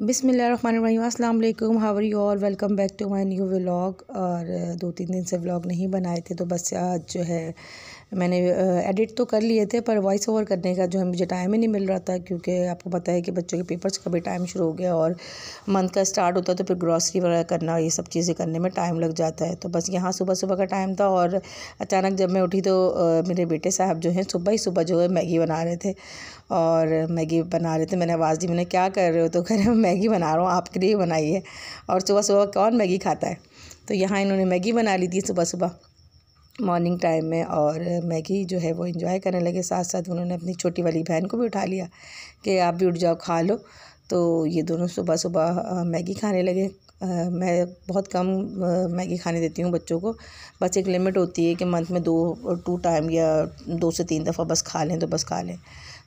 बिसमीम् अल्लाम how are you all welcome back to my new vlog और दो तीन दिन से व्लॉग नहीं बनाए थे तो बस आज जो है मैंने एडिट तो कर लिए थे पर वॉइस ओवर करने का जो है मुझे टाइम ही नहीं मिल रहा था क्योंकि आपको पता है कि बच्चों के पेपर्स का भी टाइम शुरू हो गया और मंथ का स्टार्ट होता है तो फिर ग्रॉसरी वगैरह करना ये सब चीज़ें करने में टाइम लग जाता है तो बस यहाँ सुबह सुबह का टाइम था और अचानक जब मैं उठी तो मेरे बेटे साहब जो हैं सुबह ही सुबह जो है मैगी बना रहे थे और मैगी बना रहे थे मैंने आवाज़ दी मैंने क्या कर रहे हो तो कह रहे मैगी बना रहा हूँ आपके लिए बनाई है और सुबह सुबह कौन मैगी खाता है तो यहाँ इन्होंने मैगी बना ली थी सुबह सुबह मॉर्निंग टाइम में और मैगी जो है वो इन्जॉय करने लगे साथ साथ उन्होंने अपनी छोटी वाली बहन को भी उठा लिया कि आप भी उठ जाओ खा लो तो ये दोनों सुबह सुबह मैगी खाने लगे मैं बहुत कम मैगी खाने देती हूँ बच्चों को बस एक लिमिट होती है कि मंथ में दो टू टाइम या दो से तीन दफ़ा बस खा लें तो बस खा लें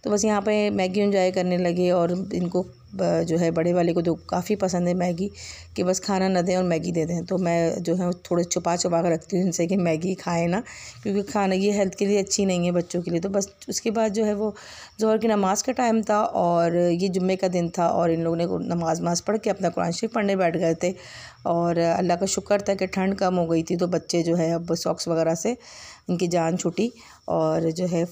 तो बस यहाँ पे मैगी इन्जॉय करने लगे और इनको जो है बड़े वाले को तो काफ़ी पसंद है मैगी कि बस खाना ना दें और मैगी दे दें तो मैं जो है थोड़े छुपा छुपा कर रखती हूँ इनसे कि मैगी खाए ना क्योंकि खाना ये हेल्थ के लिए अच्छी नहीं है बच्चों के लिए तो बस उसके बाद जो है वो जोहर की नमाज़ का टाइम था और ये जुम्मे का दिन था और इन लोगों ने नमाज़ नमाज पढ़ के अपना कुरान शरीफ पढ़ने बैठ गए थे और अल्लाह का शुक्र था कि ठंड कम हो गई थी तो बच्चे जो है अब सॉक्स वगैरह से इनकी जान छुटी और जो है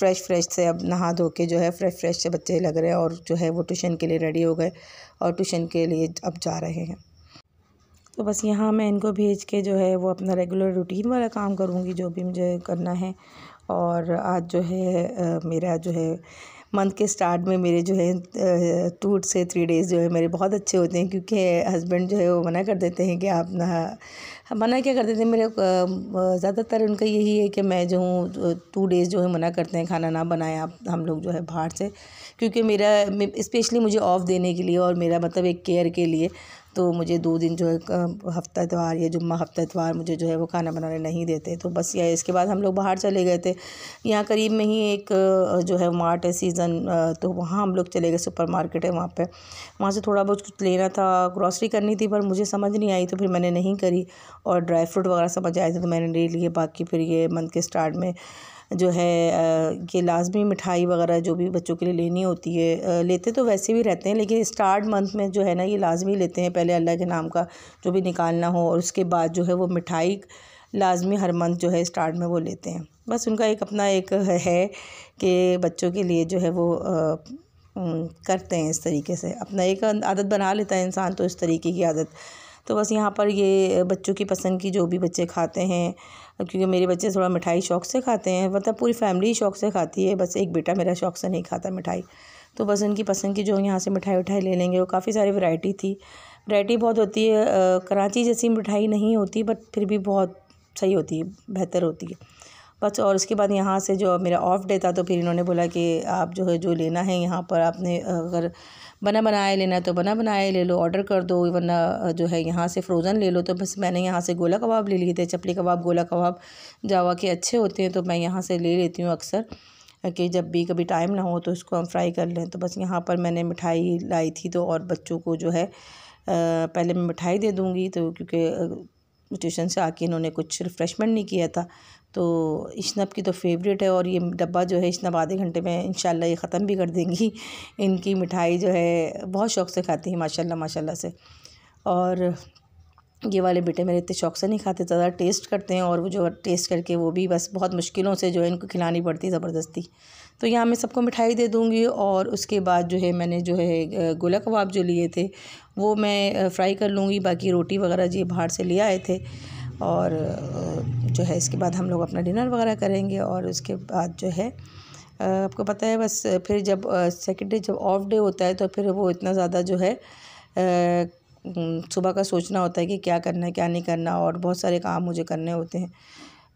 फ़्रेश फ्रेश से अब नहा धो के जो है फ्रेश फ्रेश से बच्चे लग रहे हैं और जो है वो ट्यूशन के लिए रेडी हो गए और ट्यूशन के लिए अब जा रहे हैं तो बस यहाँ मैं इनको भेज के जो है वो अपना रेगुलर रूटीन वाला काम करूँगी जो भी मुझे करना है और आज जो है मेरा जो है मंथ के स्टार्ट में मेरे जो है टू से थ्री डेज़ जो है मेरे बहुत अच्छे होते हैं क्योंकि हस्बैंड जो है वो मना कर देते हैं कि आप ना मना क्या कर देते हैं मेरे ज़्यादातर उनका यही है कि मैं जो हूँ टू डेज़ जो है मना करते हैं खाना ना बनाएं आप हम लोग जो है बाहर से क्योंकि मेरा स्पेशली मुझे ऑफ़ देने के लिए और मेरा मतलब एक केयर के लिए तो मुझे दो दिन जो है हफ्ता इतवार या जुम्मा हफ्ता इतवार मुझे जो है वो खाना बनाने नहीं देते तो बस यह इसके बाद हम लोग बाहर चले गए थे यहाँ करीब में ही एक जो है मार्ट है सीज़न तो वहाँ हम लोग चले गए सुपर मार्केट है वहाँ पर वहाँ से थोड़ा बहुत कुछ लेना था ग्रॉसरी करनी थी पर मुझे समझ नहीं आई तो फिर मैंने नहीं करी और ड्राई फ्रूट वगैरह समझ आए थे तो मैंने ले लिए बाकी फिर ये मंथ के स्टार्ट में जो है कि लाजमी मिठाई वगैरह जो भी बच्चों के लिए लेनी होती है लेते तो वैसे भी रहते हैं लेकिन स्टार्ट मंथ में जो है ना ये लाजमी लेते हैं पहले अल्लाह के नाम का जो भी निकालना हो और उसके बाद जो है वो मिठाई लाजमी हर मंथ जो है स्टार्ट में वो लेते हैं बस उनका एक अपना एक है कि बच्चों के लिए जो है वो करते हैं इस तरीके से अपना एक आदत बना लेता है इंसान तो इस तरीके की आदत तो बस यहाँ पर ये बच्चों की पसंद की जो भी बच्चे खाते हैं क्योंकि मेरे बच्चे थोड़ा मिठाई शौक से खाते हैं मतलब पूरी फैमिली शौक से खाती है बस एक बेटा मेरा शौक से नहीं खाता मिठाई तो बस उनकी पसंद की जो यहाँ से मिठाई उठाई ले लेंगे वो काफ़ी सारी वैरायटी थी वैरायटी बहुत होती है कराची जैसी मिठाई नहीं होती बट फिर भी बहुत सही होती है बेहतर होती है बस और उसके बाद यहाँ से जो मेरा ऑफ डे था तो फिर इन्होंने बोला कि आप जो है जो लेना है यहाँ पर आपने अगर बना बनाए लेना तो बना बनाए ले लो ऑर्डर कर दो वरना जो है यहाँ से फ्रोज़न ले लो तो बस मैंने यहाँ से गोला कबाब ले लिए थे चपली कबाब गोला कबाब जावा के अच्छे होते हैं तो मैं यहाँ से ले लेती हूँ अक्सर कि जब भी कभी टाइम ना हो तो उसको हम फ्राई कर लें तो बस यहाँ पर मैंने मिठाई लाई थी तो और बच्चों को जो है पहले मैं मिठाई दे दूँगी तो क्योंकि ट्यूशन से आके इन्होंने कुछ रिफ़्रेशमेंट नहीं किया था तो इशनब की तो फेवरेट है और ये डब्बा जो है इश्नब आधे घंटे में इन ये ख़त्म भी कर देंगी इनकी मिठाई जो है बहुत शौक़ से खाती हैं माशा माशा से और ये वाले बेटे मेरे इतने शौक से नहीं खाते ज़्यादा टेस्ट करते हैं और वो जो टेस्ट करके वो भी बस बहुत मुश्किलों से जो है इनको खिलानी पड़ती ज़बरदस्ती तो यहाँ मैं सबको मिठाई दे दूँगी और उसके बाद जो है मैंने जो है गोला कबाब जो लिए थे वो मैं फ्राई कर लूँगी बाकी रोटी वगैरह जी बाहर से ले आए थे और जो है इसके बाद हम लोग अपना डिनर वगैरह करेंगे और उसके बाद जो है आपको पता है बस फिर जब सेकेंड डे जब ऑफ डे होता है तो फिर वो इतना ज़्यादा जो है सुबह का सोचना होता है कि क्या करना है क्या नहीं करना और बहुत सारे काम मुझे करने होते हैं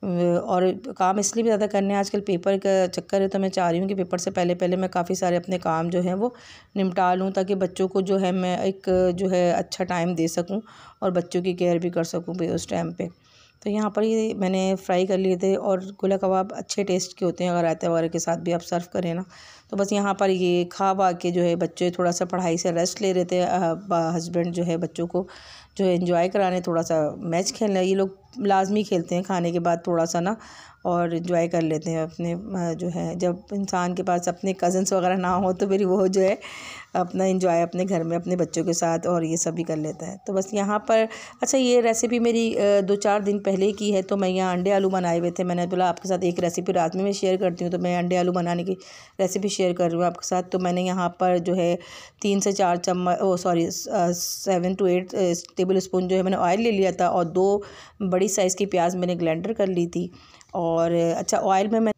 और काम इसलिए भी ज़्यादा करने हैं आजकल पेपर का चक्कर है तो मैं चाह रही हूँ कि पेपर से पहले पहले मैं काफ़ी सारे अपने काम जो हैं वो निपटा लूँ ताकि बच्चों को जो है मैं एक जो है अच्छा टाइम दे सकूँ और बच्चों की केयर भी कर सकूँ उस टाइम पर तो यहाँ पर ही मैंने फ्राई कर लिए थे और गुला कबाब अच्छे टेस्ट के होते हैं अगर रायते वगैरह के साथ भी आप सर्व करें ना तो बस यहाँ पर ये खा वा के जो है बच्चे थोड़ा सा पढ़ाई से रेस्ट ले रहे थे हस्बैंड जो है बच्चों को जो इन्जॉय कराने थोड़ा सा मैच खेलना ये लोग लाजमी खेलते हैं खाने के बाद थोड़ा सा ना और इन्जॉय कर लेते हैं अपने जो है जब इंसान के पास अपने कज़न्स वगैरह ना हो तो फिर वो जो है अपना इन्जॉय अपने घर में अपने बच्चों के साथ और ये सब भी कर लेता है तो बस यहाँ पर अच्छा ये रेसिपी मेरी दो चार दिन पहले की है तो मैं यहाँ अंडे आलू बनाए हुए थे मैंने बोला आपके साथ एक रेसिपी रात में मैं शेयर करती हूँ तो मैं अंडे आलू बनाने की रेसिपी शेयर कर रही हूँ आपके साथ तो मैंने यहाँ पर जो है तीन से चार चम्मच sorry seven to eight tablespoon जो है मैंने ऑयल ले लिया था और दो बड़ी साइज़ की प्याज मैंने ग्लेंडर कर ली थी और अच्छा ऑयल में मैं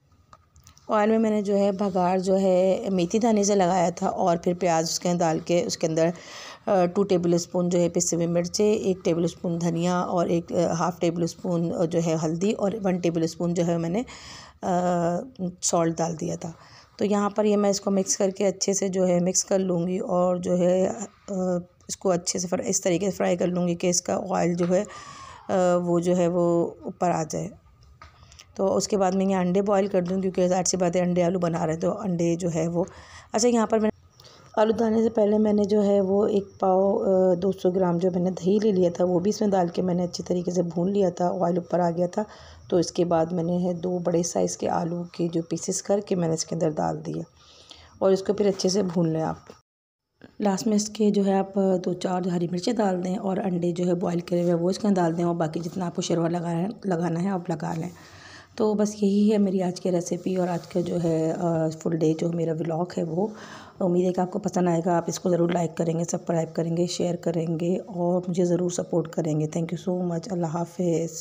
ऑयल में मैंने जो है भगार जो है मेथी दाने से लगाया था और फिर प्याज उसके डाल के उसके अंदर टू टेबल स्पून जो है पिसे हुए मिर्चें एक टेबल स्पून धनिया और एक हाफ़ टेबल स्पून जो है हल्दी और वन टेबल स्पून जो है मैंने सॉल्ट डाल दिया था तो यहाँ पर ये मैं इसको मिक्स करके अच्छे से जो है मिक्स कर लूँगी और जो है आ, इसको अच्छे से इस तरीके से फ्राई कर लूँगी कि इसका ऑयल जो है वो जो है वो ऊपर आ जाए तो उसके बाद मैं यहाँ अंडे बॉईल कर दूँ क्योंकि जाहिर सी बात है अंडे आलू बना रहे हैं तो अंडे जो है वो अच्छा यहाँ पर मैंने आलू डालने से पहले मैंने जो है वो एक पाव दो सौ ग्राम जो मैंने दही ले लिया था वो भी इसमें डाल के मैंने अच्छी तरीके से भून लिया था ऑयल ऊपर आ गया था तो इसके बाद मैंने है दो बड़े साइज़ के आलू के जो पीसेस करके मैंने इसके अंदर डाल दिया और इसको फिर अच्छे से भून लें आप लास्ट में इसके जो है आप दो चार हरी मिर्चें डाल दें और अंडे जो है बॉईल करे हुए वो इसके डाल दें और बाकी जितना आपको शरवा लगाना लगाना है आप लगा लें तो बस यही है मेरी आज की रेसिपी और आज का जो है फुल डे जो मेरा व्लॉग है वो उम्मीद है कि आपको पसंद आएगा आप इसको ज़रूर लाइक करेंगे सब्सक्राइब करेंगे शेयर करेंगे और मुझे ज़रूर सपोर्ट करेंगे थैंक यू सो मच अल्लाह हाफिज़